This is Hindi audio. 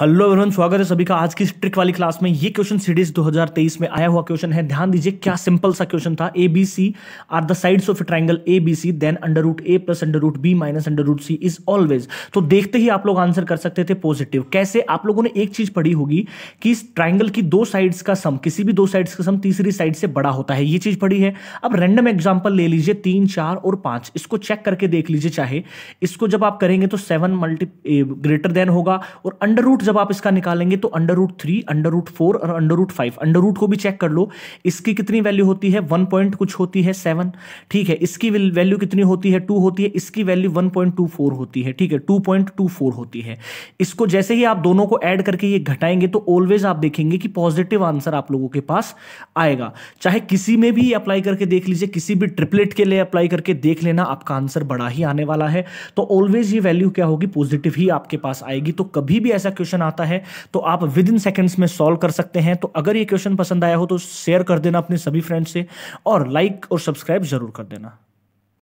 हेलो एवरीवन स्वागत है सभी का आज की ट्रिक वाली क्लास में ये क्वेश्चन सीरीज 2023 में आया हुआ क्वेश्चन है ध्यान दीजिए क्या सिंपल सा क्वेश्चन था A B C are the sides of triangle A B C then under root A plus under root B minus under root C is always तो देखते ही आप लोग आंसर कर सकते थे पॉजिटिव कैसे आप लोगों ने एक चीज पढ़ी होगी कि इस ट्राइंगल की दो साइड्स का सम किसी भी दो साइड्स का सम तीसरी साइड से बड़ा होता है ये चीज पढ़ी है अब रैंडम एग्जाम्पल ले लीजिए तीन चार और पांच इसको चेक करके देख लीजिए चाहे इसको जब आप करेंगे तो सेवन मल्टी ग्रेटर देन होगा और अंडर रूट जब आप इसका निकालेंगे तो under root three under root four और under root five under root को भी चेक कर लो इसकी कितनी वैल्यू होती है वन पॉइंट कुछ होती है सेवन ठीक है इसकी वैल्यू कितनी होती है टू होती है इसकी value one point two four होती है ठीक है टू पॉइंट टू फोर होती है इसको जैसे ही आप दोनों को ऐड करके ये घटाएंगे तो ऑलवेज आप देखेंगे कि पॉजिटिव आंसर आप लोगों के पास आएगा चाहे किसी में भी अप्लाई करके देख लीजिए किसी भी ट्रिपलेट के लिए अप्लाई करके देख लेना आपका आंसर बड़ा ही आने वाला है तो ऑलवेज ये वैल्यू क्या होगी पॉजिटिव ही आपके पास आएगी तो कभी भी ऐसा क्वेश्चन क्वेश्चन आता है तो आप विद इन सेकेंड्स में सॉल्व कर सकते हैं तो अगर ये क्वेश्चन पसंद आया हो तो शेयर कर देना अपने सभी फ्रेंड्स से और लाइक और सब्सक्राइब जरूर कर देना